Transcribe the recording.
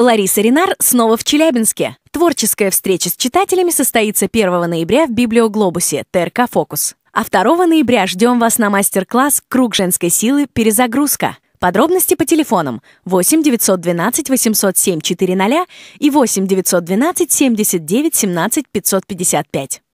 Лариса Ренар снова в Челябинске. Творческая встреча с читателями состоится 1 ноября в Библиоглобусе ТРК «Фокус». А 2 ноября ждем вас на мастер-класс «Круг женской силы. Перезагрузка». Подробности по телефонам 8 912 807 400 и 8 912 79 17 555.